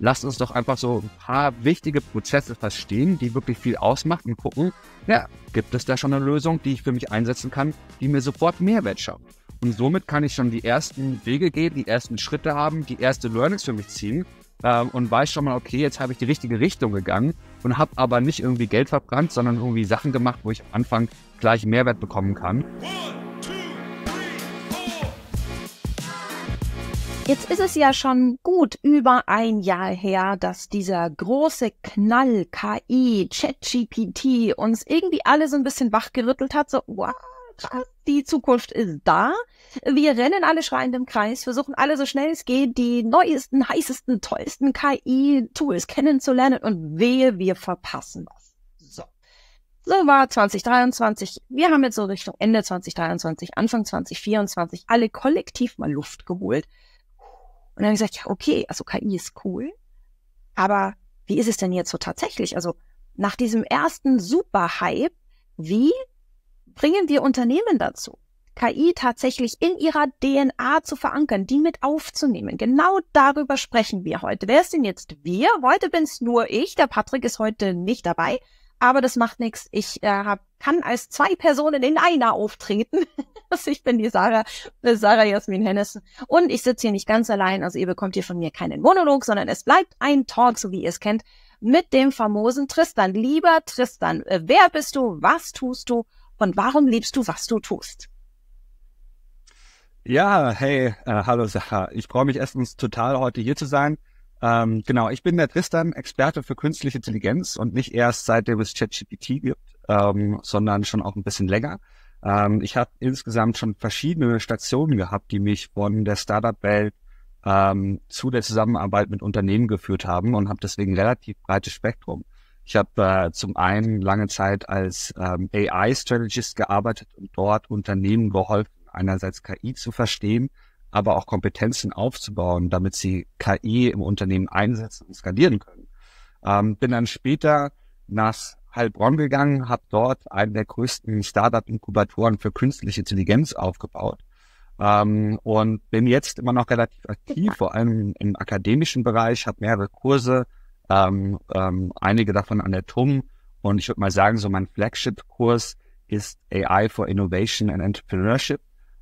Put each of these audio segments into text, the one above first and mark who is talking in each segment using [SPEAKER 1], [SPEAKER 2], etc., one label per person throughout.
[SPEAKER 1] lasst uns doch einfach so ein paar wichtige Prozesse verstehen, die wirklich viel ausmachen und gucken, ja, gibt es da schon eine Lösung, die ich für mich einsetzen kann, die mir sofort Mehrwert schafft. Und somit kann ich schon die ersten Wege gehen, die ersten Schritte haben, die erste Learnings für mich ziehen äh, und weiß schon mal, okay, jetzt habe ich die richtige Richtung gegangen und habe aber nicht irgendwie Geld verbrannt, sondern irgendwie Sachen gemacht, wo ich am Anfang gleich Mehrwert bekommen kann.
[SPEAKER 2] Jetzt ist es ja schon gut über ein Jahr her, dass dieser große Knall KI, ChatGPT uns irgendwie alle so ein bisschen wachgerüttelt hat, so, wow, die Zukunft ist da. Wir rennen alle schreiend im Kreis, versuchen alle so schnell es geht, die neuesten, heißesten, tollsten KI-Tools kennenzulernen und wehe, wir verpassen was. So. So war 2023. Wir haben jetzt so Richtung Ende 2023, Anfang 2024 alle kollektiv mal Luft geholt. Und dann habe ich gesagt, ja, okay, also KI ist cool, aber wie ist es denn jetzt so tatsächlich? Also nach diesem ersten Super-Hype, wie bringen wir Unternehmen dazu, KI tatsächlich in ihrer DNA zu verankern, die mit aufzunehmen. Genau darüber sprechen wir heute. Wer ist denn jetzt wir? Heute bin es nur ich. Der Patrick ist heute nicht dabei. Aber das macht nichts. Ich äh, hab, kann als zwei Personen in einer auftreten. also ich bin die Sarah, äh, Sarah Jasmin Hennessen. Und ich sitze hier nicht ganz allein. Also ihr bekommt hier von mir keinen Monolog, sondern es bleibt ein Talk, so wie ihr es kennt, mit dem famosen Tristan. Lieber Tristan, äh, wer bist du? Was tust du? Und warum liebst du, was du tust?
[SPEAKER 1] Ja, hey, äh, hallo Sarah. Ich freue mich erstens total, heute hier zu sein. Ähm, genau, ich bin der Tristan, Experte für künstliche Intelligenz und nicht erst seitdem es ChatGPT gibt, ähm, sondern schon auch ein bisschen länger. Ähm, ich habe insgesamt schon verschiedene Stationen gehabt, die mich von der Startup-Welt ähm, zu der Zusammenarbeit mit Unternehmen geführt haben und habe deswegen relativ breites Spektrum. Ich habe äh, zum einen lange Zeit als ähm, AI-Strategist gearbeitet und dort Unternehmen geholfen, einerseits KI zu verstehen, aber auch Kompetenzen aufzubauen, damit sie KI im Unternehmen einsetzen und skalieren können. Ähm, bin dann später nach Heilbronn gegangen, habe dort einen der größten Startup-Inkubatoren für künstliche Intelligenz aufgebaut ähm, und bin jetzt immer noch relativ aktiv, vor allem im akademischen Bereich, habe mehrere Kurse, ähm, ähm, einige davon an der TUM und ich würde mal sagen, so mein Flagship-Kurs ist AI for Innovation and Entrepreneurship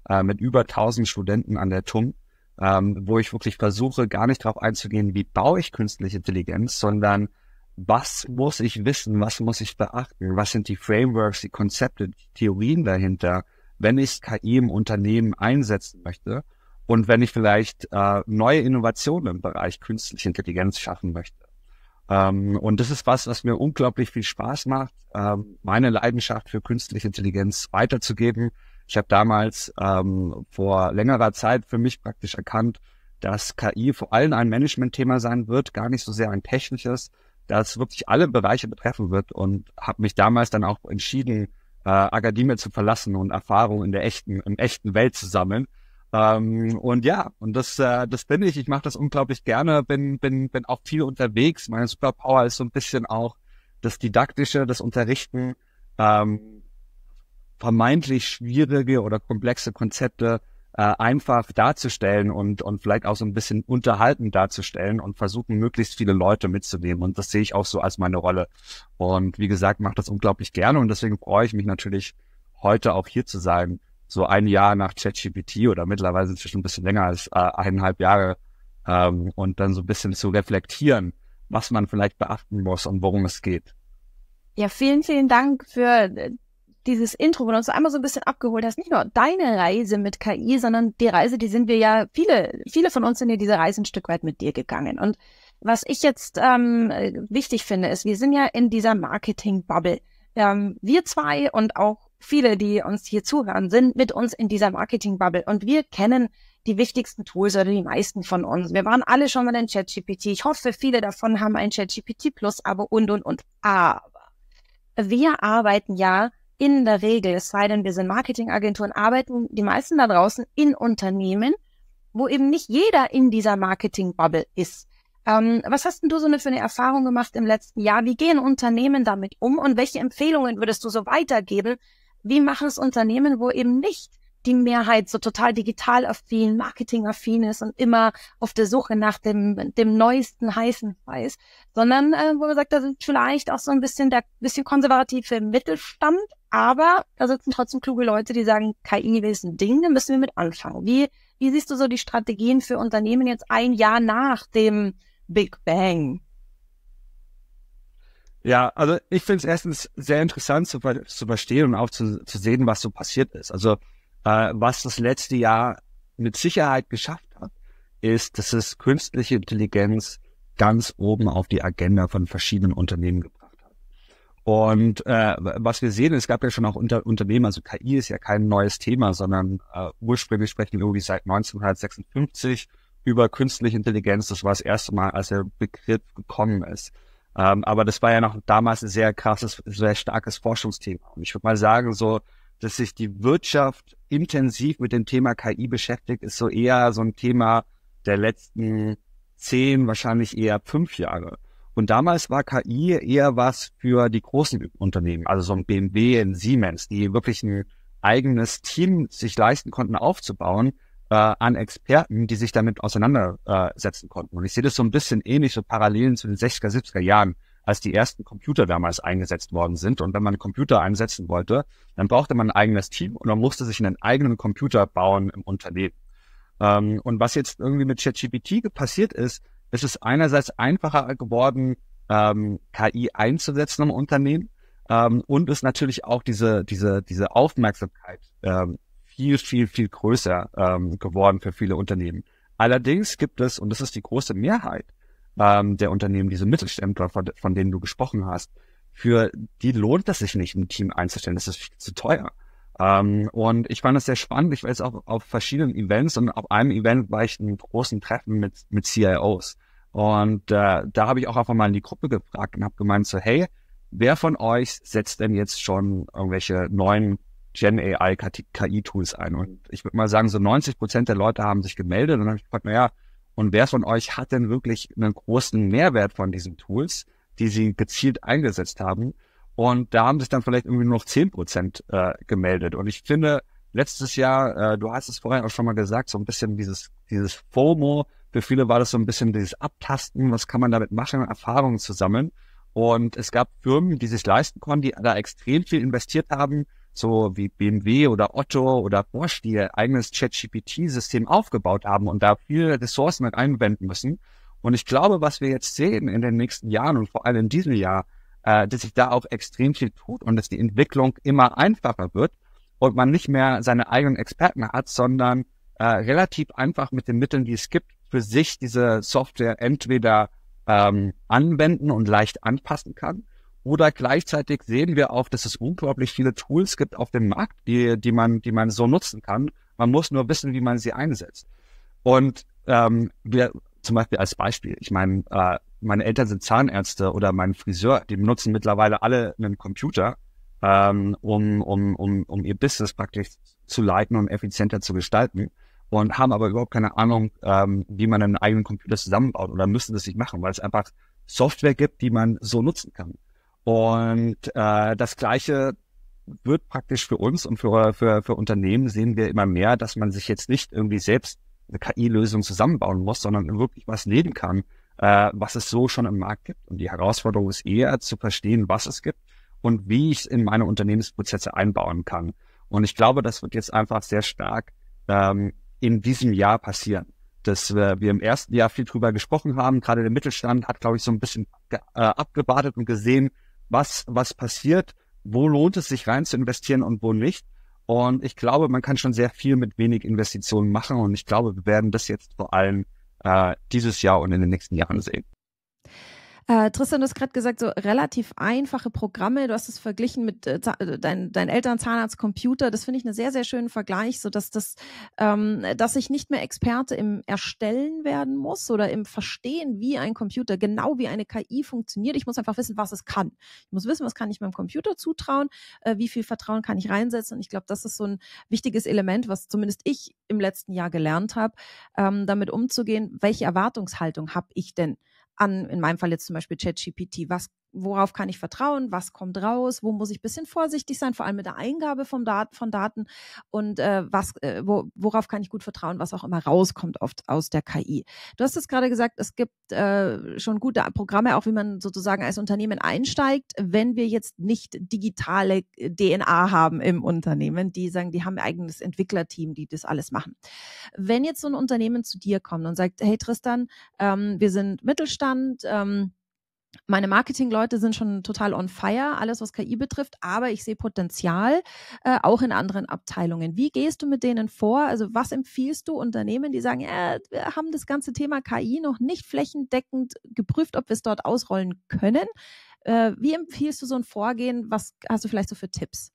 [SPEAKER 1] äh, mit über 1000 Studenten an der TUM, ähm, wo ich wirklich versuche, gar nicht darauf einzugehen, wie baue ich künstliche Intelligenz, sondern was muss ich wissen, was muss ich beachten, was sind die Frameworks, die Konzepte, die Theorien dahinter, wenn ich KI im Unternehmen einsetzen möchte und wenn ich vielleicht äh, neue Innovationen im Bereich künstliche Intelligenz schaffen möchte. Ähm, und das ist was, was mir unglaublich viel Spaß macht, ähm, meine Leidenschaft für künstliche Intelligenz weiterzugeben ich habe damals ähm, vor längerer Zeit für mich praktisch erkannt, dass KI vor allem ein Management-Thema sein wird, gar nicht so sehr ein technisches, das wirklich alle Bereiche betreffen wird und habe mich damals dann auch entschieden, äh, Akademie zu verlassen und Erfahrungen in der echten, im echten Welt zu sammeln. Ähm, und ja, und das, äh, das bin ich. Ich mache das unglaublich gerne, bin, bin, bin auch viel unterwegs. Meine Superpower ist so ein bisschen auch das Didaktische, das Unterrichten. Ähm, vermeintlich schwierige oder komplexe Konzepte äh, einfach darzustellen und, und vielleicht auch so ein bisschen unterhalten darzustellen und versuchen, möglichst viele Leute mitzunehmen. Und das sehe ich auch so als meine Rolle. Und wie gesagt, mache das unglaublich gerne und deswegen freue ich mich natürlich, heute auch hier zu sein. So ein Jahr nach ChatGPT oder mittlerweile inzwischen ein bisschen länger als äh, eineinhalb Jahre ähm, und dann so ein bisschen zu reflektieren, was man vielleicht beachten muss und worum es geht.
[SPEAKER 2] Ja, vielen, vielen Dank für äh, dieses Intro, wo du uns einmal so ein bisschen abgeholt hast, nicht nur deine Reise mit KI, sondern die Reise, die sind wir ja, viele, viele von uns sind ja diese Reise ein Stück weit mit dir gegangen. Und was ich jetzt ähm, wichtig finde, ist, wir sind ja in dieser Marketing-Bubble. Ähm, wir zwei und auch viele, die uns hier zuhören, sind mit uns in dieser Marketing-Bubble und wir kennen die wichtigsten Tools oder die meisten von uns. Wir waren alle schon mal in ChatGPT. Ich hoffe, viele davon haben ein ChatGPT Plus, aber und und und. Aber wir arbeiten ja in der Regel, es sei denn, wir sind Marketingagenturen, arbeiten die meisten da draußen in Unternehmen, wo eben nicht jeder in dieser Marketing-Bubble ist. Ähm, was hast denn du so eine, für eine Erfahrung gemacht im letzten Jahr? Wie gehen Unternehmen damit um und welche Empfehlungen würdest du so weitergeben? Wie machen es Unternehmen, wo eben nicht die Mehrheit so total digital affin, marketingaffin ist und immer auf der Suche nach dem, dem neuesten heißen Preis, sondern äh, wo man sagt, da sind vielleicht auch so ein bisschen der bisschen konservative Mittelstand, aber da sitzen trotzdem kluge Leute, die sagen, KI ist ein Ding, da müssen wir mit anfangen. Wie, wie siehst du so die Strategien für Unternehmen jetzt ein Jahr nach dem Big Bang?
[SPEAKER 1] Ja, also ich finde es erstens sehr interessant zu, zu verstehen und auch zu, zu sehen, was so passiert ist. Also äh, was das letzte Jahr mit Sicherheit geschafft hat, ist, dass es künstliche Intelligenz ganz oben auf die Agenda von verschiedenen Unternehmen gebracht hat. Und äh, was wir sehen, es gab ja schon auch unter, Unternehmen, also KI ist ja kein neues Thema, sondern äh, ursprünglich sprechen wir irgendwie seit 1956 über künstliche Intelligenz. Das war das erste Mal, als der Begriff gekommen ist. Ähm, aber das war ja noch damals ein sehr krasses, sehr starkes Forschungsthema. Und ich würde mal sagen, so dass sich die Wirtschaft intensiv mit dem Thema KI beschäftigt, ist so eher so ein Thema der letzten zehn, wahrscheinlich eher fünf Jahre. Und damals war KI eher was für die großen Unternehmen, also so ein BMW, ein Siemens, die wirklich ein eigenes Team sich leisten konnten aufzubauen äh, an Experten, die sich damit auseinandersetzen konnten. Und ich sehe das so ein bisschen ähnlich, so Parallelen zu den 60er, 70er Jahren als die ersten Computer damals eingesetzt worden sind. Und wenn man Computer einsetzen wollte, dann brauchte man ein eigenes Team und man musste sich einen eigenen Computer bauen im Unternehmen. Ähm, und was jetzt irgendwie mit ChatGPT passiert ist, ist es einerseits einfacher geworden, ähm, KI einzusetzen im Unternehmen ähm, und ist natürlich auch diese, diese, diese Aufmerksamkeit ähm, viel, viel, viel größer ähm, geworden für viele Unternehmen. Allerdings gibt es, und das ist die große Mehrheit, ähm, der Unternehmen, diese Mittelständler, von, von denen du gesprochen hast, für die lohnt es sich nicht, ein Team einzustellen. Das ist viel zu teuer. Ähm, und ich fand das sehr spannend. Ich war jetzt auch auf verschiedenen Events und auf einem Event war ich in einem großen Treffen mit, mit CIOs. Und äh, da habe ich auch einfach mal in die Gruppe gefragt und habe gemeint so, hey, wer von euch setzt denn jetzt schon irgendwelche neuen Gen AI KI-Tools ein? Und ich würde mal sagen, so 90 Prozent der Leute haben sich gemeldet und dann habe ich gefragt, naja, und wer von euch hat denn wirklich einen großen Mehrwert von diesen Tools, die sie gezielt eingesetzt haben? Und da haben sich dann vielleicht irgendwie nur noch zehn Prozent äh, gemeldet. Und ich finde, letztes Jahr, äh, du hast es vorhin auch schon mal gesagt, so ein bisschen dieses, dieses FOMO. Für viele war das so ein bisschen dieses Abtasten, was kann man damit machen, Erfahrungen zu sammeln. Und es gab Firmen, die sich leisten konnten, die da extrem viel investiert haben, so wie BMW oder Otto oder Bosch, die ihr eigenes ChatGPT-System aufgebaut haben und da viele Ressourcen mit einwenden müssen. Und ich glaube, was wir jetzt sehen in den nächsten Jahren und vor allem in diesem Jahr, äh, dass sich da auch extrem viel tut und dass die Entwicklung immer einfacher wird und man nicht mehr seine eigenen Experten hat, sondern äh, relativ einfach mit den Mitteln, die es gibt, für sich diese Software entweder ähm, anwenden und leicht anpassen kann oder gleichzeitig sehen wir auch, dass es unglaublich viele Tools gibt auf dem Markt, die, die, man, die man so nutzen kann. Man muss nur wissen, wie man sie einsetzt. Und ähm, wir zum Beispiel als Beispiel, ich meine, äh, meine Eltern sind Zahnärzte oder mein Friseur, die benutzen mittlerweile alle einen Computer, ähm, um, um, um, um ihr Business praktisch zu leiten und effizienter zu gestalten und haben aber überhaupt keine Ahnung, ähm, wie man einen eigenen Computer zusammenbaut oder müssen das nicht machen, weil es einfach Software gibt, die man so nutzen kann. Und äh, das Gleiche wird praktisch für uns und für, für, für Unternehmen sehen wir immer mehr, dass man sich jetzt nicht irgendwie selbst eine KI-Lösung zusammenbauen muss, sondern wirklich was leben kann, äh, was es so schon im Markt gibt. Und die Herausforderung ist eher zu verstehen, was es gibt und wie ich es in meine Unternehmensprozesse einbauen kann. Und ich glaube, das wird jetzt einfach sehr stark ähm, in diesem Jahr passieren. Dass wir, wir im ersten Jahr viel drüber gesprochen haben, gerade der Mittelstand hat, glaube ich, so ein bisschen äh, abgebadet und gesehen, was, was passiert, wo lohnt es sich rein zu investieren und wo nicht. Und ich glaube, man kann schon sehr viel mit wenig Investitionen machen. Und ich glaube, wir werden das jetzt vor allem äh, dieses Jahr und in den nächsten Jahren sehen.
[SPEAKER 2] Äh, Tristan, du hast gerade gesagt, so relativ einfache Programme. Du hast es verglichen mit äh, äh dein, deinen Eltern Zahnarzt Computer. Das finde ich einen sehr, sehr schönen Vergleich, so dass das, ähm, dass ich nicht mehr Experte im Erstellen werden muss oder im Verstehen, wie ein Computer, genau wie eine KI funktioniert. Ich muss einfach wissen, was es kann. Ich muss wissen, was kann ich meinem Computer zutrauen, äh, wie viel Vertrauen kann ich reinsetzen. Und ich glaube, das ist so ein wichtiges Element, was zumindest ich im letzten Jahr gelernt habe, ähm, damit umzugehen, welche Erwartungshaltung habe ich denn? an, in meinem Fall jetzt zum Beispiel ChatGPT, was worauf kann ich vertrauen, was kommt raus, wo muss ich ein bisschen vorsichtig sein, vor allem mit der Eingabe vom Dat von Daten und äh, was, äh, wo, worauf kann ich gut vertrauen, was auch immer rauskommt oft aus der KI. Du hast es gerade gesagt, es gibt äh, schon gute Programme, auch wie man sozusagen als Unternehmen einsteigt, wenn wir jetzt nicht digitale äh, DNA haben im Unternehmen, die sagen, die haben ein eigenes Entwicklerteam, die das alles machen. Wenn jetzt so ein Unternehmen zu dir kommt und sagt, hey Tristan, ähm, wir sind Mittelstand, ähm, meine Marketingleute sind schon total on fire, alles was KI betrifft, aber ich sehe Potenzial äh, auch in anderen Abteilungen. Wie gehst du mit denen vor? Also was empfiehlst du Unternehmen, die sagen, äh, wir haben das ganze Thema KI noch nicht flächendeckend geprüft, ob wir es dort ausrollen können? Äh, wie empfiehlst du so ein Vorgehen? Was hast du vielleicht so für Tipps?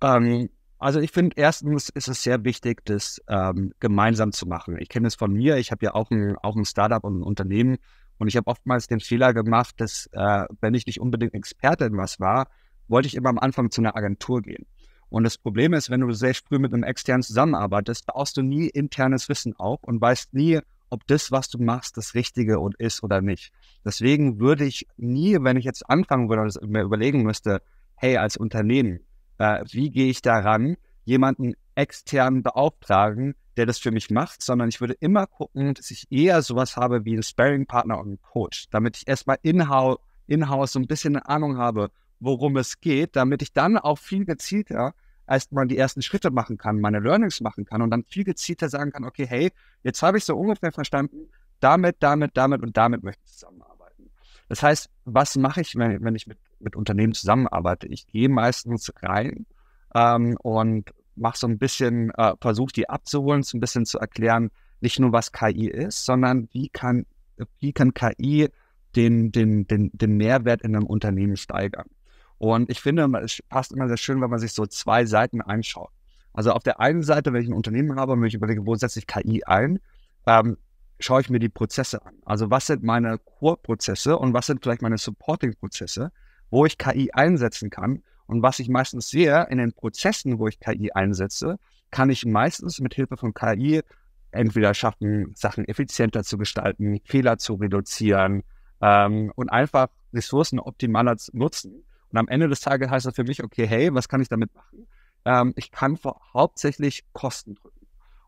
[SPEAKER 1] Ähm, also ich finde, erstens ist es sehr wichtig, das ähm, gemeinsam zu machen. Ich kenne es von mir, ich habe ja auch ein, auch ein Startup und ein Unternehmen und ich habe oftmals den Fehler gemacht, dass äh, wenn ich nicht unbedingt Experte in was war, wollte ich immer am Anfang zu einer Agentur gehen. Und das Problem ist, wenn du sehr früh mit einem externen zusammenarbeitest, baust du nie internes Wissen auf und weißt nie, ob das, was du machst, das Richtige und ist oder nicht. Deswegen würde ich nie, wenn ich jetzt anfangen würde und also mir überlegen müsste, hey, als Unternehmen, äh, wie gehe ich da ran, jemanden extern beauftragen, der das für mich macht, sondern ich würde immer gucken, dass ich eher sowas habe wie einen Sparing-Partner und einen Coach, damit ich erstmal in-house so ein bisschen eine Ahnung habe, worum es geht, damit ich dann auch viel gezielter erstmal die ersten Schritte machen kann, meine Learnings machen kann und dann viel gezielter sagen kann, okay, hey, jetzt habe ich so ungefähr verstanden, damit, damit, damit und damit möchte ich zusammenarbeiten. Das heißt, was mache ich, wenn, wenn ich mit, mit Unternehmen zusammenarbeite? Ich gehe meistens rein ähm, und mache so ein bisschen, äh, versuche die abzuholen, so ein bisschen zu erklären, nicht nur was KI ist, sondern wie kann, wie kann KI den, den, den, den Mehrwert in einem Unternehmen steigern. Und ich finde, es passt immer sehr schön, wenn man sich so zwei Seiten anschaut. Also auf der einen Seite, wenn ich ein Unternehmen habe und mich überlege, wo setze ich KI ein, ähm, schaue ich mir die Prozesse an. Also was sind meine Core-Prozesse und was sind vielleicht meine Supporting-Prozesse, wo ich KI einsetzen kann, und was ich meistens sehe in den Prozessen, wo ich KI einsetze, kann ich meistens mit Hilfe von KI entweder schaffen, Sachen effizienter zu gestalten, Fehler zu reduzieren ähm, und einfach Ressourcen optimaler zu nutzen. Und am Ende des Tages heißt das für mich, okay, hey, was kann ich damit machen? Ähm, ich kann vor, hauptsächlich Kosten drücken.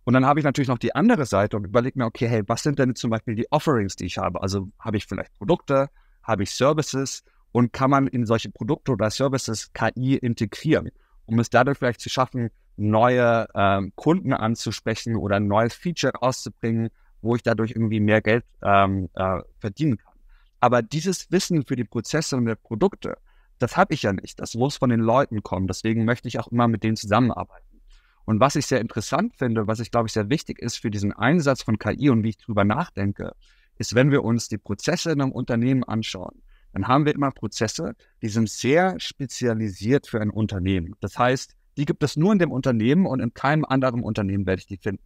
[SPEAKER 1] Und dann habe ich natürlich noch die andere Seite und überlege mir, okay, hey, was sind denn zum Beispiel die Offerings, die ich habe? Also habe ich vielleicht Produkte, habe ich Services und kann man in solche Produkte oder Services KI integrieren, um es dadurch vielleicht zu schaffen, neue ähm, Kunden anzusprechen oder ein neues Feature auszubringen, wo ich dadurch irgendwie mehr Geld ähm, äh, verdienen kann. Aber dieses Wissen für die Prozesse und der Produkte, das habe ich ja nicht. Das muss von den Leuten kommen. Deswegen möchte ich auch immer mit denen zusammenarbeiten. Und was ich sehr interessant finde, was ich glaube ich sehr wichtig ist für diesen Einsatz von KI und wie ich drüber nachdenke, ist, wenn wir uns die Prozesse in einem Unternehmen anschauen, dann haben wir immer Prozesse, die sind sehr spezialisiert für ein Unternehmen. Das heißt, die gibt es nur in dem Unternehmen und in keinem anderen Unternehmen werde ich die finden.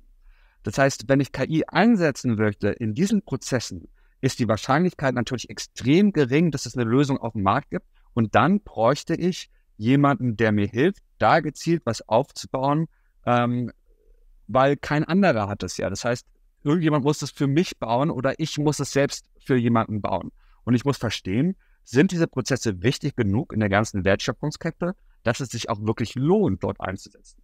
[SPEAKER 1] Das heißt, wenn ich KI einsetzen möchte in diesen Prozessen, ist die Wahrscheinlichkeit natürlich extrem gering, dass es eine Lösung auf dem Markt gibt. Und dann bräuchte ich jemanden, der mir hilft, da gezielt was aufzubauen, ähm, weil kein anderer hat es ja. Das heißt, irgendjemand muss es für mich bauen oder ich muss es selbst für jemanden bauen. Und ich muss verstehen, sind diese Prozesse wichtig genug in der ganzen Wertschöpfungskette, dass es sich auch wirklich lohnt, dort einzusetzen.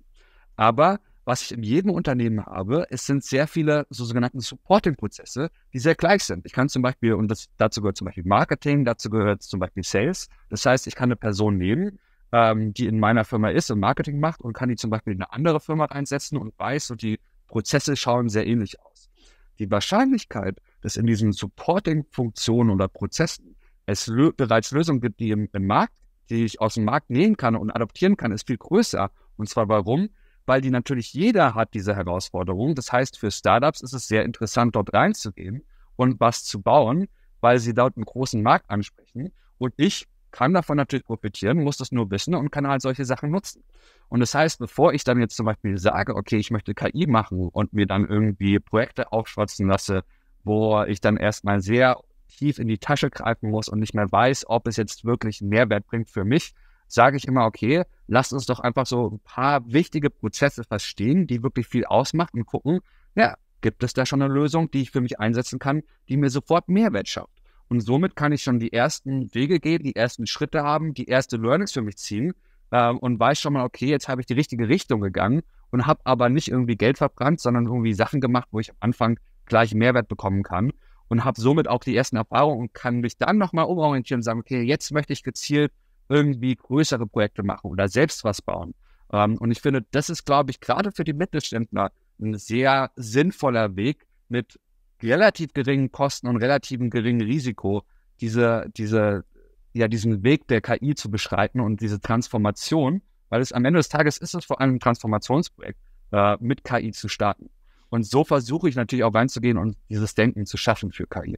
[SPEAKER 1] Aber was ich in jedem Unternehmen habe, es sind sehr viele so sogenannten Supporting-Prozesse, die sehr gleich sind. Ich kann zum Beispiel, und das, dazu gehört zum Beispiel Marketing, dazu gehört zum Beispiel Sales. Das heißt, ich kann eine Person nehmen, ähm, die in meiner Firma ist und Marketing macht und kann die zum Beispiel in eine andere Firma einsetzen und weiß, und die Prozesse schauen sehr ähnlich aus. Die Wahrscheinlichkeit, dass in diesen Supporting-Funktionen oder Prozessen es lö bereits Lösungen gibt, die im, im Markt, die ich aus dem Markt nehmen kann und adoptieren kann, ist viel größer. Und zwar warum? Weil die natürlich jeder hat diese Herausforderung. Das heißt, für Startups ist es sehr interessant, dort reinzugehen und was zu bauen, weil sie dort einen großen Markt ansprechen. Und ich kann davon natürlich profitieren, muss das nur wissen und kann halt solche Sachen nutzen. Und das heißt, bevor ich dann jetzt zum Beispiel sage, okay, ich möchte KI machen und mir dann irgendwie Projekte aufschwatzen lasse, wo ich dann erstmal sehr tief in die Tasche greifen muss und nicht mehr weiß, ob es jetzt wirklich einen Mehrwert bringt für mich, sage ich immer, okay, lasst uns doch einfach so ein paar wichtige Prozesse verstehen, die wirklich viel ausmachen und gucken, ja, gibt es da schon eine Lösung, die ich für mich einsetzen kann, die mir sofort Mehrwert schafft. Und somit kann ich schon die ersten Wege gehen, die ersten Schritte haben, die erste Learnings für mich ziehen ähm, und weiß schon mal, okay, jetzt habe ich die richtige Richtung gegangen und habe aber nicht irgendwie Geld verbrannt, sondern irgendwie Sachen gemacht, wo ich am Anfang gleichen Mehrwert bekommen kann und habe somit auch die ersten Erfahrungen und kann mich dann nochmal umorientieren und sagen, okay, jetzt möchte ich gezielt irgendwie größere Projekte machen oder selbst was bauen. Ähm, und ich finde, das ist, glaube ich, gerade für die Mittelständler ein sehr sinnvoller Weg mit relativ geringen Kosten und relativ geringem Risiko, diese, diese, ja, diesen Weg der KI zu beschreiten und diese Transformation, weil es am Ende des Tages ist es vor allem ein Transformationsprojekt, äh, mit KI zu starten. Und so versuche ich natürlich auch reinzugehen und dieses Denken zu schaffen für KI.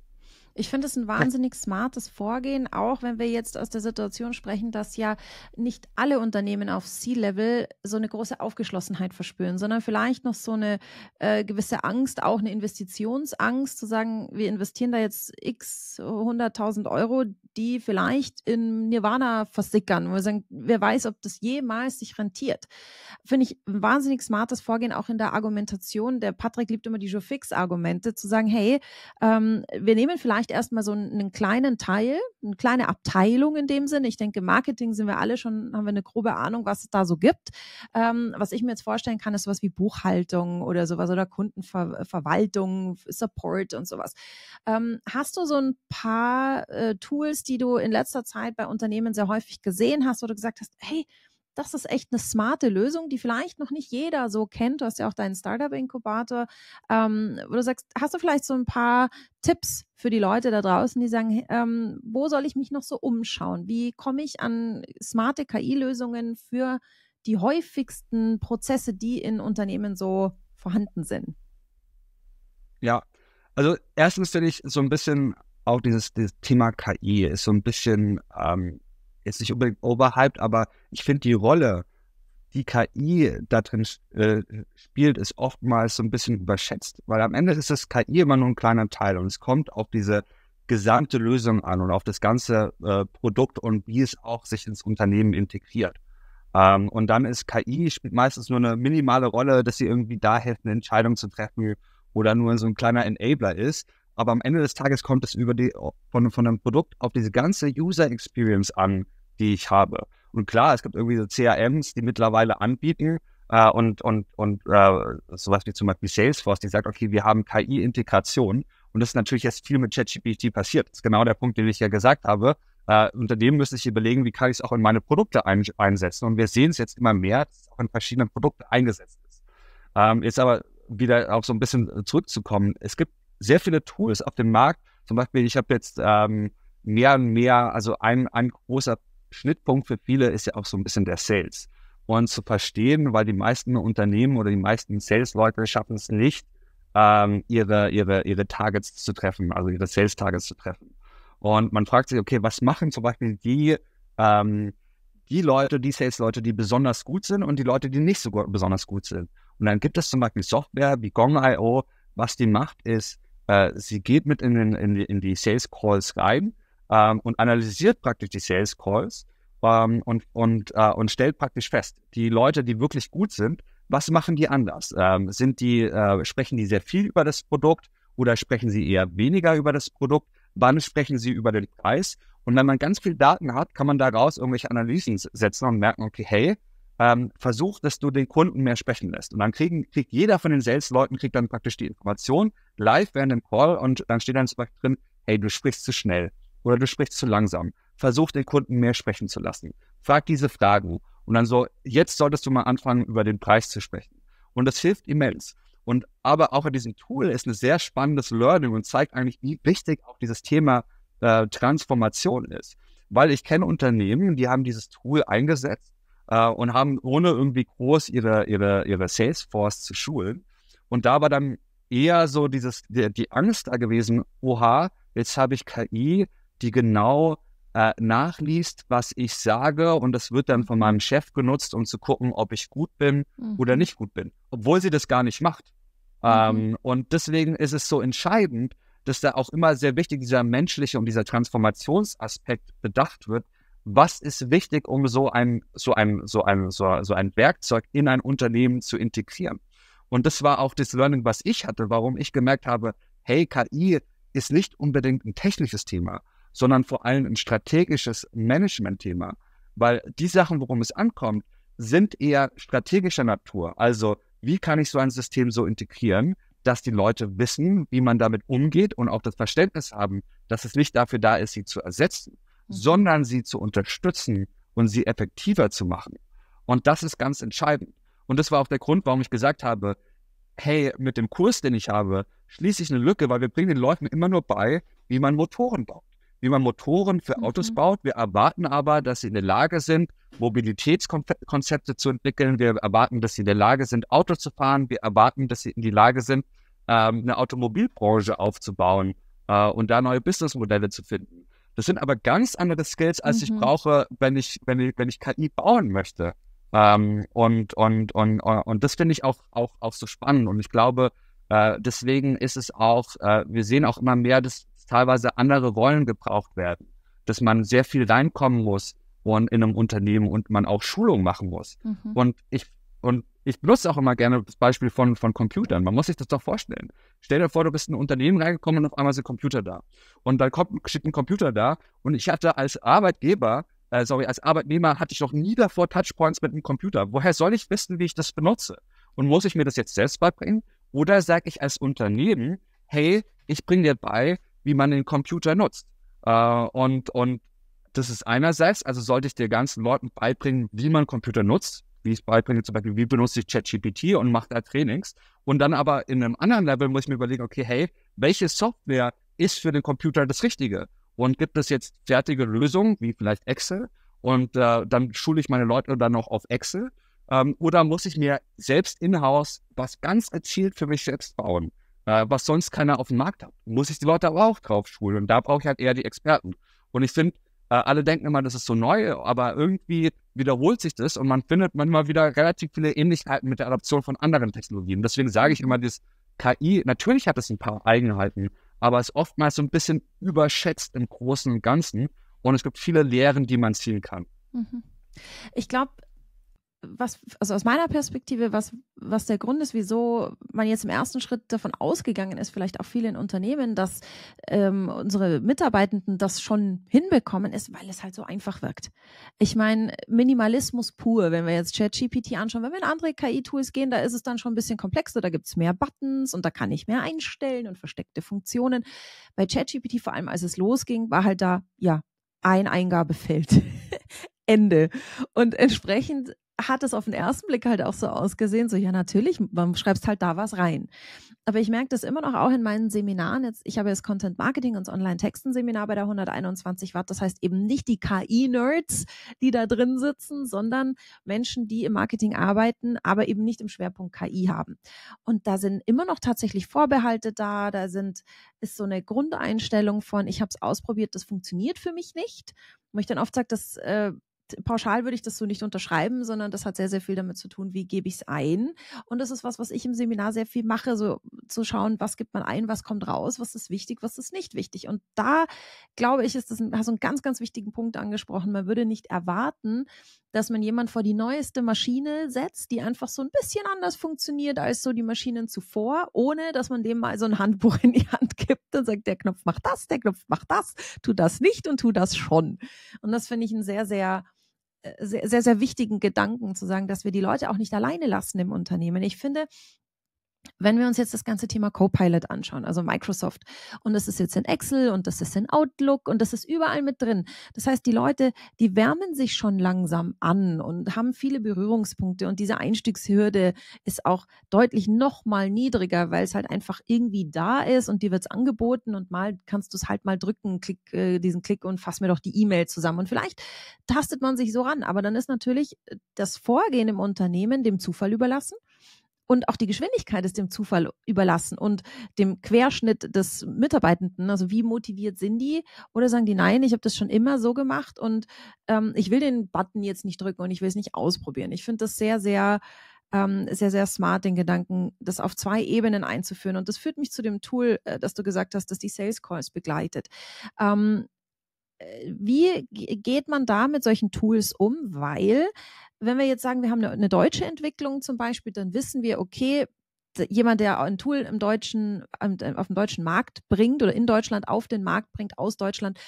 [SPEAKER 2] Ich finde es ein wahnsinnig smartes Vorgehen, auch wenn wir jetzt aus der Situation sprechen, dass ja nicht alle Unternehmen auf C-Level so eine große Aufgeschlossenheit verspüren, sondern vielleicht noch so eine äh, gewisse Angst, auch eine Investitionsangst, zu sagen, wir investieren da jetzt x 100.000 Euro, die vielleicht in Nirvana versickern, wo wir sagen, wer weiß, ob das jemals sich rentiert. Finde ich ein wahnsinnig smartes Vorgehen, auch in der Argumentation. Der Patrick liebt immer die fix argumente zu sagen, hey, ähm, wir nehmen vielleicht vielleicht erstmal so einen, kleinen Teil, eine kleine Abteilung in dem Sinne. Ich denke, Marketing sind wir alle schon, haben wir eine grobe Ahnung, was es da so gibt. Ähm, was ich mir jetzt vorstellen kann, ist sowas wie Buchhaltung oder sowas oder Kundenverwaltung, Support und sowas. Ähm, hast du so ein paar äh, Tools, die du in letzter Zeit bei Unternehmen sehr häufig gesehen hast, wo gesagt hast, hey, das ist echt eine smarte Lösung, die vielleicht noch nicht jeder so kennt. Du hast ja auch deinen Startup-Inkubator, ähm, wo du sagst, hast du vielleicht so ein paar Tipps für die Leute da draußen, die sagen, ähm, wo soll ich mich noch so umschauen? Wie komme ich an smarte KI-Lösungen für die häufigsten Prozesse, die in Unternehmen so vorhanden sind?
[SPEAKER 1] Ja, also erstens finde ich so ein bisschen auch dieses, dieses Thema KI ist so ein bisschen ähm, jetzt nicht unbedingt overhyped, aber ich finde die Rolle, die KI da drin äh, spielt, ist oftmals so ein bisschen überschätzt, weil am Ende ist das KI immer nur ein kleiner Teil und es kommt auf diese gesamte Lösung an und auf das ganze äh, Produkt und wie es auch sich ins Unternehmen integriert. Ähm, und dann ist KI spielt meistens nur eine minimale Rolle, dass sie irgendwie da hilft, eine Entscheidung zu treffen oder nur so ein kleiner Enabler ist. Aber am Ende des Tages kommt es über die, von, von einem Produkt auf diese ganze User Experience an, die ich habe. Und klar, es gibt irgendwie so CRMs, die mittlerweile anbieten äh, und, und, und äh, sowas wie zum Beispiel Salesforce, die sagt, okay, wir haben KI-Integration. Und das ist natürlich jetzt viel mit ChatGPT passiert. Das ist genau der Punkt, den ich ja gesagt habe. Äh, Unternehmen müssen sich überlegen, wie kann ich es auch in meine Produkte ein, einsetzen. Und wir sehen es jetzt immer mehr, dass es auch in verschiedenen Produkten eingesetzt ist. Ähm, jetzt aber wieder auf so ein bisschen äh, zurückzukommen. Es gibt sehr viele Tools auf dem Markt. Zum Beispiel, ich habe jetzt ähm, mehr und mehr, also ein, ein großer Schnittpunkt für viele ist ja auch so ein bisschen der Sales. Und zu verstehen, weil die meisten Unternehmen oder die meisten Sales-Leute schaffen es nicht, ähm, ihre, ihre, ihre Targets zu treffen, also ihre Sales-Targets zu treffen. Und man fragt sich, okay, was machen zum Beispiel die, ähm, die Leute, die Sales-Leute, die besonders gut sind und die Leute, die nicht so gut, besonders gut sind. Und dann gibt es zum Beispiel Software wie Gong.io, was die macht, ist, äh, sie geht mit in, den, in, die, in die Sales Calls rein ähm, und analysiert praktisch die Sales Calls ähm, und, und, äh, und stellt praktisch fest, die Leute, die wirklich gut sind, was machen die anders? Ähm, sind die, äh, sprechen die sehr viel über das Produkt oder sprechen sie eher weniger über das Produkt? Wann sprechen sie über den Preis? Und wenn man ganz viel Daten hat, kann man daraus irgendwelche Analysen setzen und merken, okay, hey, ähm, versuch, dass du den Kunden mehr sprechen lässt. Und dann kriegen, kriegt jeder von den Sales-Leuten kriegt dann praktisch die Information live während dem Call und dann steht dann zum Beispiel drin, hey, du sprichst zu schnell oder du sprichst zu langsam. Versuch, den Kunden mehr sprechen zu lassen. Frag diese Fragen und dann so, jetzt solltest du mal anfangen, über den Preis zu sprechen. Und das hilft immens. Und aber auch in diesem Tool ist ein sehr spannendes Learning und zeigt eigentlich, wie wichtig auch dieses Thema äh, Transformation ist. Weil ich kenne Unternehmen, die haben dieses Tool eingesetzt äh, und haben ohne irgendwie groß ihre, ihre, ihre Salesforce zu schulen. Und da war dann eher so dieses, die, die Angst da gewesen, oha, jetzt habe ich KI, die genau äh, nachliest, was ich sage und das wird dann von mhm. meinem Chef genutzt, um zu gucken, ob ich gut bin mhm. oder nicht gut bin, obwohl sie das gar nicht macht. Ähm, mhm. Ähm, und deswegen ist es so entscheidend, dass da auch immer sehr wichtig dieser menschliche und dieser Transformationsaspekt bedacht wird, was ist wichtig, um so ein, so ein, so ein, so, so ein Werkzeug in ein Unternehmen zu integrieren. Und das war auch das Learning, was ich hatte, warum ich gemerkt habe, hey, KI ist nicht unbedingt ein technisches Thema, sondern vor allem ein strategisches Management-Thema. Weil die Sachen, worum es ankommt, sind eher strategischer Natur. Also, wie kann ich so ein System so integrieren, dass die Leute wissen, wie man damit umgeht und auch das Verständnis haben, dass es nicht dafür da ist, sie zu ersetzen, sondern sie zu unterstützen und sie effektiver zu machen. Und das ist ganz entscheidend. Und das war auch der Grund, warum ich gesagt habe, hey, mit dem Kurs, den ich habe, schließe ich eine Lücke, weil wir bringen den Leuten immer nur bei, wie man Motoren baut, wie man Motoren für mhm. Autos baut. Wir erwarten aber, dass sie in der Lage sind, Mobilitätskonzepte zu entwickeln. Wir erwarten, dass sie in der Lage sind, Auto zu fahren. Wir erwarten, dass sie in die Lage sind, ähm, eine Automobilbranche aufzubauen äh, und da neue Businessmodelle zu finden. Das sind aber ganz andere Skills, als mhm. ich brauche, wenn ich, wenn ich, wenn ich KI bauen möchte. Ähm, und, und, und, und, und das finde ich auch, auch, auch so spannend. Und ich glaube, äh, deswegen ist es auch, äh, wir sehen auch immer mehr, dass teilweise andere Rollen gebraucht werden, dass man sehr viel reinkommen muss und in einem Unternehmen und man auch Schulung machen muss. Mhm. Und ich, und ich benutze auch immer gerne das Beispiel von, von Computern. Man muss sich das doch vorstellen. Stell dir vor, du bist in ein Unternehmen reingekommen und auf einmal ist ein Computer da. Und dann kommt, steht ein Computer da und ich hatte als Arbeitgeber, äh, sorry, als Arbeitnehmer hatte ich noch nie davor Touchpoints mit einem Computer. Woher soll ich wissen, wie ich das benutze? Und muss ich mir das jetzt selbst beibringen? Oder sage ich als Unternehmen, hey, ich bringe dir bei, wie man den Computer nutzt. Äh, und, und das ist einerseits, also sollte ich dir ganzen Leuten beibringen, wie man Computer nutzt, wie ich es beibringe, zum Beispiel, wie benutze ich ChatGPT und mache da Trainings. Und dann aber in einem anderen Level muss ich mir überlegen, okay, hey, welche Software ist für den Computer das Richtige? Und gibt es jetzt fertige Lösungen, wie vielleicht Excel? Und äh, dann schule ich meine Leute dann noch auf Excel. Ähm, oder muss ich mir selbst in-house was ganz gezielt für mich selbst bauen, äh, was sonst keiner auf dem Markt hat? Muss ich die Leute aber auch drauf schulen? Und da brauche ich halt eher die Experten. Und ich finde, äh, alle denken immer, das ist so neu, aber irgendwie wiederholt sich das und man findet manchmal wieder relativ viele Ähnlichkeiten mit der Adaption von anderen Technologien. Deswegen sage ich mhm. immer, das KI, natürlich hat es ein paar Eigenheiten, aber ist oftmals so ein bisschen überschätzt im Großen und Ganzen und es gibt viele Lehren, die man ziehen kann.
[SPEAKER 2] Mhm. Ich glaube, was, also aus meiner Perspektive, was, was der Grund ist, wieso man jetzt im ersten Schritt davon ausgegangen ist, vielleicht auch vielen Unternehmen, dass ähm, unsere Mitarbeitenden das schon hinbekommen, ist, weil es halt so einfach wirkt. Ich meine, Minimalismus pur, wenn wir jetzt ChatGPT anschauen, wenn wir in andere KI-Tools gehen, da ist es dann schon ein bisschen komplexer, da gibt es mehr Buttons und da kann ich mehr einstellen und versteckte Funktionen. Bei ChatGPT, vor allem als es losging, war halt da, ja, ein Eingabefeld. Ende. Und entsprechend hat es auf den ersten Blick halt auch so ausgesehen, so ja natürlich, man schreibst halt da was rein. Aber ich merke das immer noch auch in meinen Seminaren. Jetzt, ich habe jetzt Content Marketing und das Online-Texten-Seminar bei der 121 Watt. Das heißt eben nicht die KI-Nerds, die da drin sitzen, sondern Menschen, die im Marketing arbeiten, aber eben nicht im Schwerpunkt KI haben. Und da sind immer noch tatsächlich Vorbehalte da. Da sind, ist so eine Grundeinstellung von, ich habe es ausprobiert, das funktioniert für mich nicht wo ich dann oft sage, das äh, pauschal würde ich das so nicht unterschreiben, sondern das hat sehr, sehr viel damit zu tun, wie gebe ich es ein. Und das ist was, was ich im Seminar sehr viel mache, so zu schauen, was gibt man ein, was kommt raus, was ist wichtig, was ist nicht wichtig. Und da glaube ich, ist das ein, hast einen ganz, ganz wichtigen Punkt angesprochen. Man würde nicht erwarten, dass man jemand vor die neueste Maschine setzt, die einfach so ein bisschen anders funktioniert als so die Maschinen zuvor, ohne dass man dem mal so ein Handbuch in die Hand gibt und sagt, der Knopf macht das, der Knopf macht das, tu das nicht und tu das schon. Und das finde ich ein sehr, sehr äh, sehr, sehr, sehr wichtigen Gedanken zu sagen, dass wir die Leute auch nicht alleine lassen im Unternehmen. Ich finde, wenn wir uns jetzt das ganze Thema Copilot anschauen, also Microsoft, und das ist jetzt in Excel und das ist in Outlook und das ist überall mit drin. Das heißt, die Leute, die wärmen sich schon langsam an und haben viele Berührungspunkte und diese Einstiegshürde ist auch deutlich nochmal niedriger, weil es halt einfach irgendwie da ist und dir wird es angeboten und mal kannst du es halt mal drücken, klick äh, diesen Klick und fass mir doch die E-Mail zusammen. Und vielleicht tastet man sich so ran, aber dann ist natürlich äh, das Vorgehen im Unternehmen dem Zufall überlassen und auch die Geschwindigkeit ist dem Zufall überlassen und dem Querschnitt des Mitarbeitenden. Also wie motiviert sind die? Oder sagen die, nein, ich habe das schon immer so gemacht und ähm, ich will den Button jetzt nicht drücken und ich will es nicht ausprobieren. Ich finde das sehr, sehr, ähm, sehr, sehr smart, den Gedanken, das auf zwei Ebenen einzuführen. Und das führt mich zu dem Tool, äh, das du gesagt hast, das die Sales Calls begleitet. Ähm, äh, wie geht man da mit solchen Tools um? Weil, wenn wir jetzt sagen, wir haben eine, ne deutsche Entwicklung zum Beispiel, dann wissen wir, okay, jemand, der ein Tool im deutschen, ähm, auf dem deutschen Markt bringt oder in Deutschland auf den Markt bringt, aus Deutschland,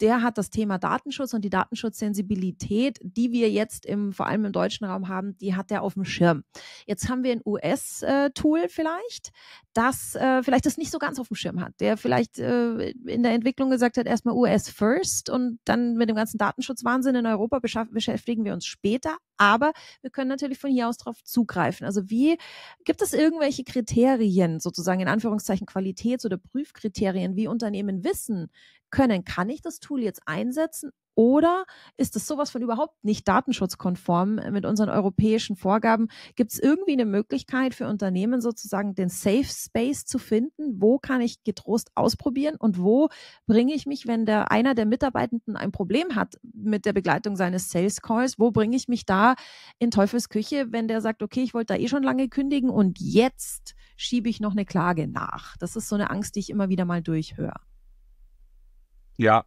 [SPEAKER 2] der hat das Thema Datenschutz und die Datenschutzsensibilität, die wir jetzt im, vor allem im deutschen Raum haben, die hat er auf dem Schirm. Jetzt haben wir ein US-Tool äh, vielleicht, das äh, vielleicht das nicht so ganz auf dem Schirm hat, der vielleicht äh, in der Entwicklung gesagt hat, erstmal US first und dann mit dem ganzen Datenschutzwahnsinn in Europa beschäftigen wir uns später aber wir können natürlich von hier aus drauf zugreifen. Also wie gibt es irgendwelche Kriterien, sozusagen in Anführungszeichen Qualitäts- oder Prüfkriterien, wie Unternehmen wissen können, kann ich das Tool jetzt einsetzen oder ist es sowas von überhaupt nicht datenschutzkonform äh, mit unseren europäischen Vorgaben? Gibt es irgendwie eine Möglichkeit für Unternehmen sozusagen den Safe Space zu finden? Wo kann ich getrost ausprobieren und wo bringe ich mich, wenn der einer der Mitarbeitenden ein Problem hat mit der Begleitung seines Sales Calls? Wo bringe ich mich da in Teufels Küche, wenn der sagt, okay, ich wollte da eh schon lange kündigen und jetzt schiebe ich noch eine Klage nach? Das ist so eine Angst, die ich immer wieder mal durchhöre.
[SPEAKER 1] Ja,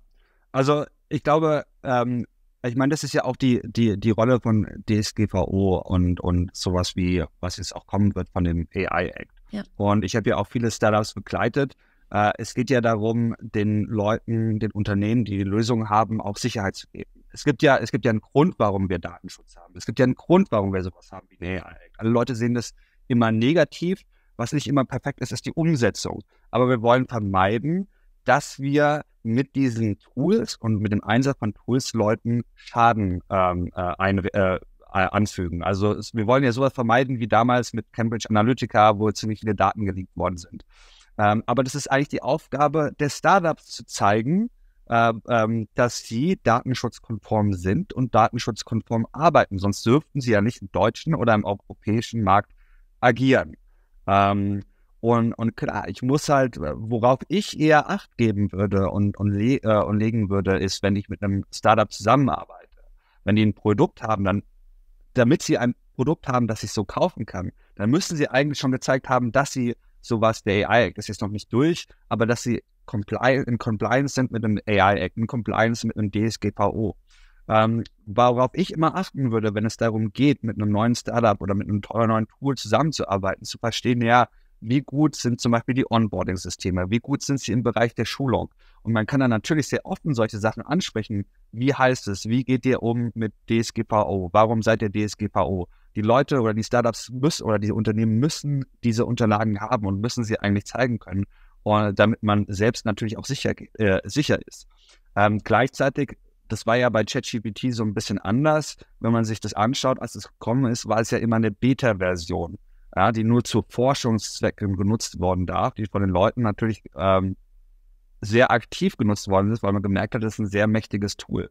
[SPEAKER 1] also ich glaube, ähm, ich meine, das ist ja auch die, die, die Rolle von DSGVO und, und sowas wie, was jetzt auch kommen wird von dem AI Act. Ja. Und ich habe ja auch viele Startups begleitet. Äh, es geht ja darum, den Leuten, den Unternehmen, die die Lösung haben, auch Sicherheit zu geben. Es gibt ja, es gibt ja einen Grund, warum wir Datenschutz haben. Es gibt ja einen Grund, warum wir sowas haben wie AI Act. Alle Leute sehen das immer negativ. Was nicht immer perfekt ist, ist die Umsetzung. Aber wir wollen vermeiden, dass wir mit diesen Tools und mit dem Einsatz von Tools Leuten Schaden ähm, äh, ein, äh, anfügen. Also es, wir wollen ja sowas vermeiden wie damals mit Cambridge Analytica, wo ziemlich viele Daten geleakt worden sind. Ähm, aber das ist eigentlich die Aufgabe der Startups zu zeigen, äh, ähm, dass sie datenschutzkonform sind und datenschutzkonform arbeiten. Sonst dürften sie ja nicht im deutschen oder im europäischen Markt agieren. Ähm, und, und klar, ich muss halt, äh, worauf ich eher Acht geben würde und, und, le äh, und legen würde, ist, wenn ich mit einem Startup zusammenarbeite, wenn die ein Produkt haben, dann, damit sie ein Produkt haben, das ich so kaufen kann, dann müssen sie eigentlich schon gezeigt haben, dass sie sowas, der AI-Act ist jetzt noch nicht durch, aber dass sie compli in Compliance sind mit einem AI-Act, in Compliance mit einem DSGVO. Ähm, worauf ich immer achten würde, wenn es darum geht, mit einem neuen Startup oder mit einem tollen neuen Tool zusammenzuarbeiten, zu verstehen, ja, wie gut sind zum Beispiel die Onboarding-Systeme, wie gut sind sie im Bereich der Schulung. Und man kann dann natürlich sehr offen solche Sachen ansprechen. Wie heißt es? Wie geht ihr um mit DSGVO? Warum seid ihr DSGVO? Die Leute oder die Startups müssen oder die Unternehmen müssen diese Unterlagen haben und müssen sie eigentlich zeigen können, äh, damit man selbst natürlich auch sicher, äh, sicher ist. Ähm, gleichzeitig das war ja bei ChatGPT so ein bisschen anders. Wenn man sich das anschaut, als es gekommen ist, war es ja immer eine Beta-Version ja, die nur zu Forschungszwecken genutzt worden darf, die von den Leuten natürlich ähm, sehr aktiv genutzt worden ist, weil man gemerkt hat, das ist ein sehr mächtiges Tool.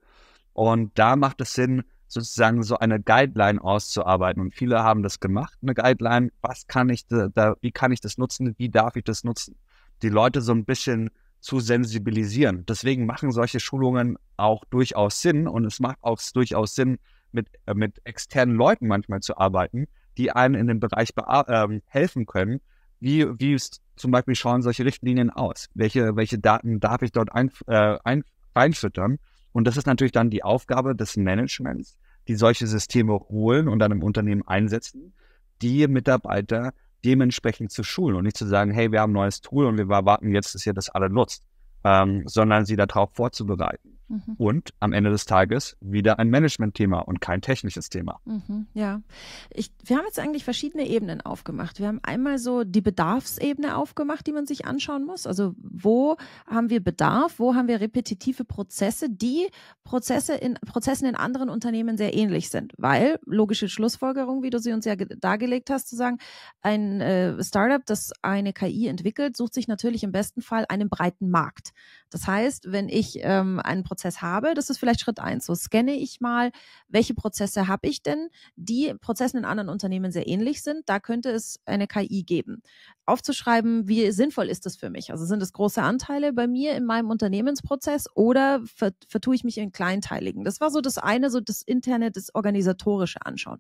[SPEAKER 1] Und da macht es Sinn, sozusagen so eine Guideline auszuarbeiten. Und viele haben das gemacht, eine Guideline. Was kann ich da, wie kann ich das nutzen? Wie darf ich das nutzen? Die Leute so ein bisschen zu sensibilisieren. Deswegen machen solche Schulungen auch durchaus Sinn und es macht auch durchaus Sinn, mit, äh, mit externen Leuten manchmal zu arbeiten, die einem in dem Bereich äh, helfen können. Wie, wie ist, zum Beispiel schauen solche Richtlinien aus? Welche, welche Daten darf ich dort ein, äh, ein, einfüttern? Und das ist natürlich dann die Aufgabe des Managements, die solche Systeme holen und dann im Unternehmen einsetzen, die Mitarbeiter dementsprechend zu schulen und nicht zu sagen, hey, wir haben ein neues Tool und wir erwarten jetzt, dass ihr das alle nutzt, ähm, sondern sie darauf vorzubereiten mhm. und am Ende des Tages wieder ein Management-Thema und kein technisches Thema.
[SPEAKER 2] Mhm, ja, ich, wir haben jetzt eigentlich verschiedene Ebenen aufgemacht. Wir haben einmal so die Bedarfsebene aufgemacht, die man sich anschauen muss. Also wo haben wir Bedarf, wo haben wir repetitive Prozesse, die Prozesse in Prozessen in anderen Unternehmen sehr ähnlich sind, weil logische Schlussfolgerung, wie du sie uns ja dargelegt hast, zu sagen, ein äh, Startup, das eine KI entwickelt, sucht sich natürlich im besten Fall einen breiten Markt. Das heißt, wenn ich ähm, einen Prozess habe, das ist vielleicht Schritt eins. so scanne ich mal, welche Prozesse habe ich denn, die Prozessen in anderen Unternehmen sehr ähnlich sind. Da könnte es eine KI geben. Aufzuschreiben, wie sinnvoll ist das für mich? Also sind es große Anteile bei mir in meinem Unternehmensprozess oder vertue ich mich in kleinteiligen? Das war so das eine, so das interne, das organisatorische Anschauen.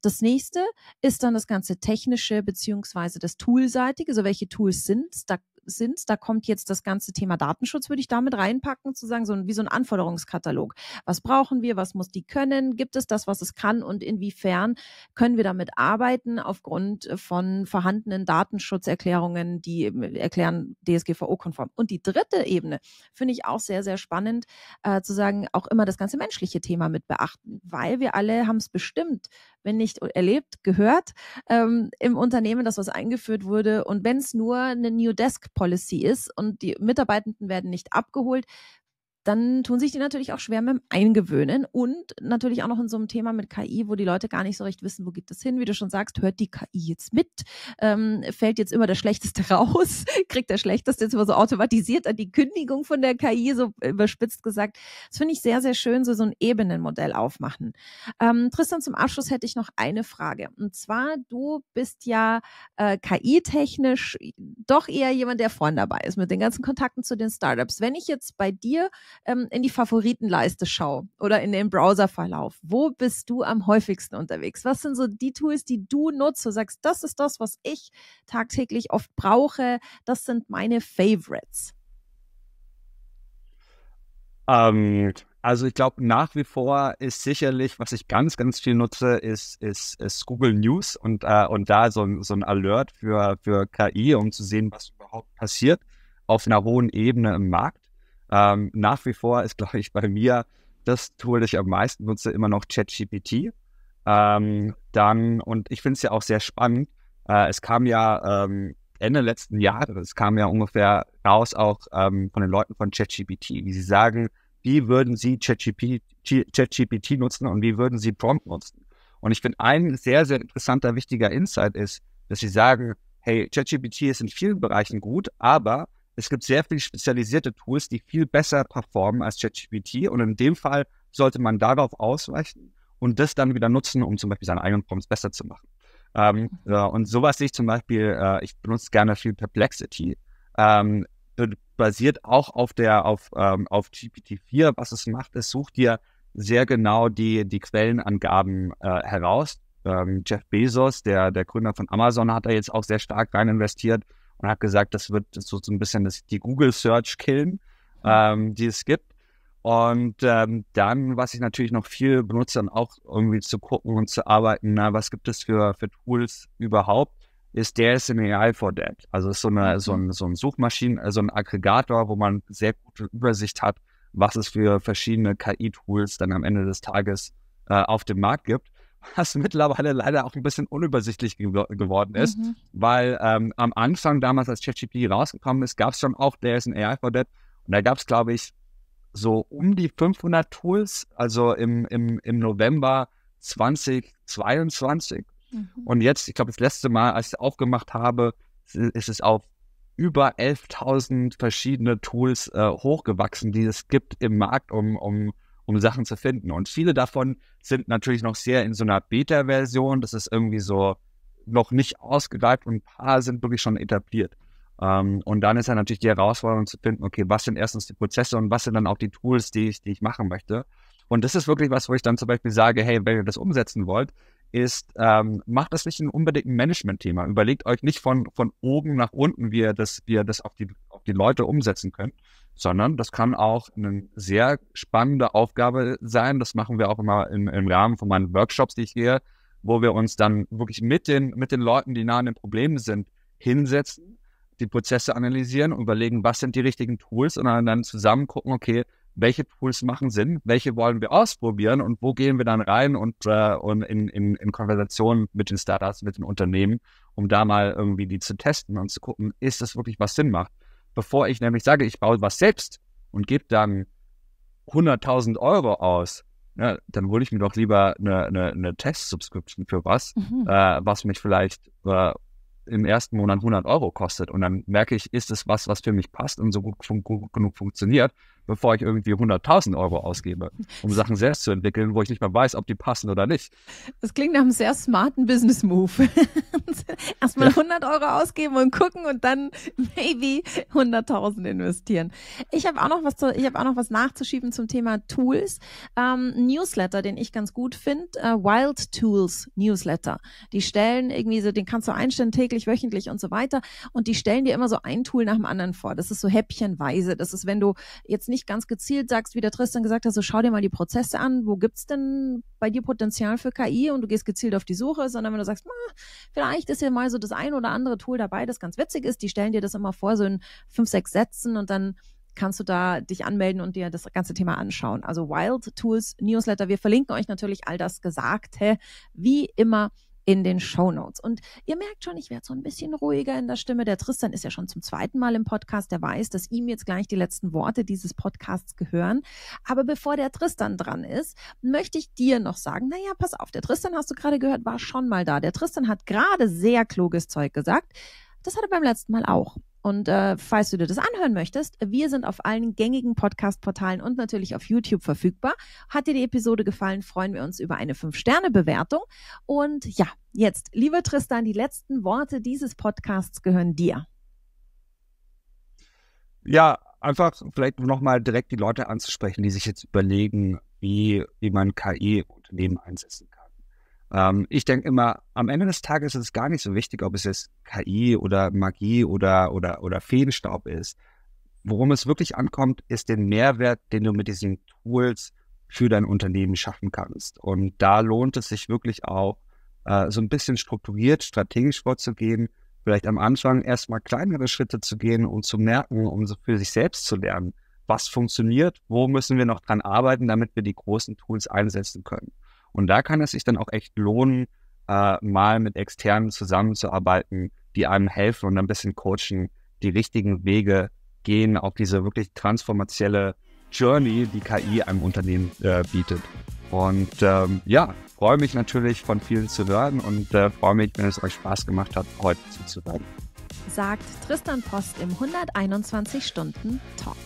[SPEAKER 2] Das nächste ist dann das ganze technische beziehungsweise das Toolseitige, so also welche Tools sind da sind. Da kommt jetzt das ganze Thema Datenschutz, würde ich damit reinpacken, zu sagen, so wie so ein Anforderungskatalog. Was brauchen wir? Was muss die können? Gibt es das, was es kann? Und inwiefern können wir damit arbeiten aufgrund von vorhandenen Datenschutzerklärungen, die erklären DSGVO-konform? Und die dritte Ebene finde ich auch sehr, sehr spannend, äh, zu sagen, auch immer das ganze menschliche Thema mit beachten, weil wir alle haben es bestimmt, wenn nicht erlebt, gehört ähm, im Unternehmen, dass was eingeführt wurde. Und wenn es nur eine New Desk Policy ist und die Mitarbeitenden werden nicht abgeholt, dann tun sich die natürlich auch schwer mit dem Eingewöhnen und natürlich auch noch in so einem Thema mit KI, wo die Leute gar nicht so recht wissen, wo geht das hin. Wie du schon sagst, hört die KI jetzt mit? Ähm, fällt jetzt immer das Schlechteste raus? Kriegt der Schlechteste jetzt immer so automatisiert an die Kündigung von der KI, so überspitzt gesagt? Das finde ich sehr, sehr schön, so, so ein Ebenenmodell aufmachen. Ähm, Tristan, zum Abschluss hätte ich noch eine Frage. Und zwar, du bist ja äh, KI-technisch doch eher jemand, der vorne dabei ist mit den ganzen Kontakten zu den Startups. Wenn ich jetzt bei dir ähm, in die Favoritenleiste schaue oder in den Browserverlauf, wo bist du am häufigsten unterwegs? Was sind so die Tools, die du nutzt, wo du sagst, das ist das, was ich tagtäglich oft brauche, das sind meine Favorites?
[SPEAKER 1] Ähm, also ich glaube, nach wie vor ist sicherlich, was ich ganz, ganz viel nutze, ist, ist, ist Google News und, äh, und da so, ein, so ein Alert für, für KI, um zu sehen, was überhaupt passiert auf einer hohen Ebene im Markt. Ähm, nach wie vor ist, glaube ich, bei mir das Tool, das ich am meisten nutze, immer noch ChatGPT. Ähm, dann, und ich finde es ja auch sehr spannend. Äh, es kam ja ähm, Ende letzten Jahres, es kam ja ungefähr raus auch ähm, von den Leuten von ChatGPT, wie sie sagen, wie würden sie ChatGPT, ChatGPT nutzen und wie würden sie Prompt nutzen. Und ich finde, ein sehr, sehr interessanter, wichtiger Insight ist, dass sie sagen, hey, ChatGPT ist in vielen Bereichen gut, aber es gibt sehr viele spezialisierte Tools, die viel besser performen als ChatGPT. Und in dem Fall sollte man darauf ausweichen und das dann wieder nutzen, um zum Beispiel seine eigenen Prompts besser zu machen. Ähm, mhm. ja, und sowas sehe ich zum Beispiel, äh, ich benutze gerne viel Perplexity. Ähm, basiert auch auf der, auf, ähm, auf GPT-4. Was es macht, es sucht dir sehr genau die, die Quellenangaben äh, heraus. Ähm, Jeff Bezos, der, der Gründer von Amazon, hat da jetzt auch sehr stark rein investiert, und hat gesagt, das wird so, ein bisschen das, die Google Search killen, mhm. ähm, die es gibt. Und ähm, dann, was ich natürlich noch viel benutze, dann auch irgendwie zu gucken und zu arbeiten, na, was gibt es für, für Tools überhaupt, ist der DSMAI for Dead. Also ist so, eine, mhm. so, ein, so ein Suchmaschinen, äh, so ein Aggregator, wo man sehr gute Übersicht hat, was es für verschiedene KI-Tools dann am Ende des Tages äh, auf dem Markt gibt was mittlerweile leider auch ein bisschen unübersichtlich ge geworden ist, mhm. weil ähm, am Anfang damals, als ChatGPT rausgekommen ist, gab es schon auch There's ein AI for That und da gab es, glaube ich, so um die 500 Tools, also im, im, im November 2022. Mhm. Und jetzt, ich glaube, das letzte Mal, als ich es aufgemacht habe, ist es auf über 11.000 verschiedene Tools äh, hochgewachsen, die es gibt im Markt, um, um um Sachen zu finden. Und viele davon sind natürlich noch sehr in so einer Beta-Version. Das ist irgendwie so noch nicht ausgereift und ein paar sind wirklich schon etabliert. Um, ähm, und dann ist ja natürlich die Herausforderung zu finden, okay, was sind erstens die Prozesse und was sind dann auch die Tools, die ich, die ich machen möchte. Und das ist wirklich was, wo ich dann zum Beispiel sage, hey, wenn ihr das umsetzen wollt, ist, ähm, macht das nicht ein unbedingt ein Management-Thema. Überlegt euch nicht von, von oben nach unten, wie ihr das, wie ihr das auf die auch die Leute umsetzen können, sondern das kann auch eine sehr spannende Aufgabe sein. Das machen wir auch immer im, im Rahmen von meinen Workshops, die ich gehe, wo wir uns dann wirklich mit den, mit den Leuten, die nah an den Problemen sind, hinsetzen, die Prozesse analysieren überlegen, was sind die richtigen Tools und dann zusammen gucken, okay, welche Tools machen Sinn, welche wollen wir ausprobieren und wo gehen wir dann rein und, äh, und in, in, in Konversationen mit den Startups, mit den Unternehmen, um da mal irgendwie die zu testen und zu gucken, ist das wirklich was Sinn macht bevor ich nämlich sage, ich baue was selbst und gebe dann 100.000 Euro aus, ja, ne, dann hole ich mir doch lieber eine, eine, eine Test-Subscription für was, mhm. äh, was mich vielleicht äh, im ersten Monat 100 Euro kostet. Und dann merke ich, ist es was, was für mich passt und so gut, gut genug funktioniert, bevor ich irgendwie 100.000 Euro ausgebe, um Sachen selbst zu entwickeln, wo ich nicht mehr weiß, ob die passen oder nicht.
[SPEAKER 2] Das klingt nach einem sehr smarten Business Move. Erstmal 100 Euro ausgeben und gucken und dann maybe 100.000 investieren. Ich habe auch noch was zu, ich habe auch noch was nachzuschieben zum Thema Tools. Ähm, Newsletter, den ich ganz gut finde, äh, Wild Tools Newsletter. Die stellen irgendwie so, den kannst du einstellen täglich, wöchentlich und so weiter. Und die stellen dir immer so ein Tool nach dem anderen vor. Das ist so häppchenweise. Das ist, wenn du jetzt nicht wirklich ganz gezielt sagst, wie der Tristan gesagt hat, so schau dir mal die Prozesse an, wo gibt es denn bei dir Potenzial für KI und du gehst gezielt auf die Suche, sondern wenn du sagst, na, vielleicht ist ja mal so das ein oder andere Tool dabei, das ganz witzig ist, die stellen dir das immer vor, so in fünf, sechs Sätzen und dann kannst du da dich anmelden und dir das ganze Thema anschauen. Also Wild Tools Newsletter, wir verlinken euch natürlich all das Gesagte, wie immer in den Show Notes. Und ihr merkt schon, ich werde so ein bisschen ruhiger in der Stimme. Der Tristan ist ja schon zum zweiten Mal im Podcast. Der weiß, dass ihm jetzt gleich die letzten Worte dieses Podcasts gehören. Aber bevor der Tristan dran ist, möchte ich dir noch sagen, naja, pass auf, der Tristan, hast du gerade gehört, war schon mal da. Der Tristan hat gerade sehr kluges Zeug gesagt. Das hat er beim letzten Mal auch. Und äh, falls du dir das anhören möchtest, wir sind auf allen gängigen Podcast-Portalen und natürlich auf YouTube verfügbar. Hat dir die Episode gefallen, freuen wir uns über eine 5-Sterne-Bewertung. Und ja, jetzt, lieber Tristan, die letzten Worte dieses Podcasts gehören dir.
[SPEAKER 1] Ja, einfach vielleicht nochmal direkt die Leute anzusprechen, die sich jetzt überlegen, wie, wie man KI-Unternehmen einsetzen kann. Ähm, ich denke immer, am Ende des Tages ist es gar nicht so wichtig, ob es jetzt KI oder Magie oder, oder, oder Feenstaub ist. Worum es wirklich ankommt, ist der Mehrwert, den du mit diesen Tools für dein Unternehmen schaffen kannst. Und da lohnt es sich wirklich auch, äh, so ein bisschen strukturiert, strategisch vorzugehen, vielleicht am Anfang erstmal kleinere Schritte zu gehen und zu merken, um für sich selbst zu lernen, was funktioniert, wo müssen wir noch dran arbeiten, damit wir die großen Tools einsetzen können. Und da kann es sich dann auch echt lohnen, äh, mal mit Externen zusammenzuarbeiten, die einem helfen und ein bisschen coachen, die richtigen Wege gehen auf diese wirklich transformationelle Journey, die KI einem Unternehmen äh, bietet. Und ähm, ja, freue mich natürlich von vielen zu hören und äh, freue mich, wenn es euch Spaß gemacht hat, heute zuzuhören.
[SPEAKER 2] Sagt Tristan Post im 121 Stunden Talk.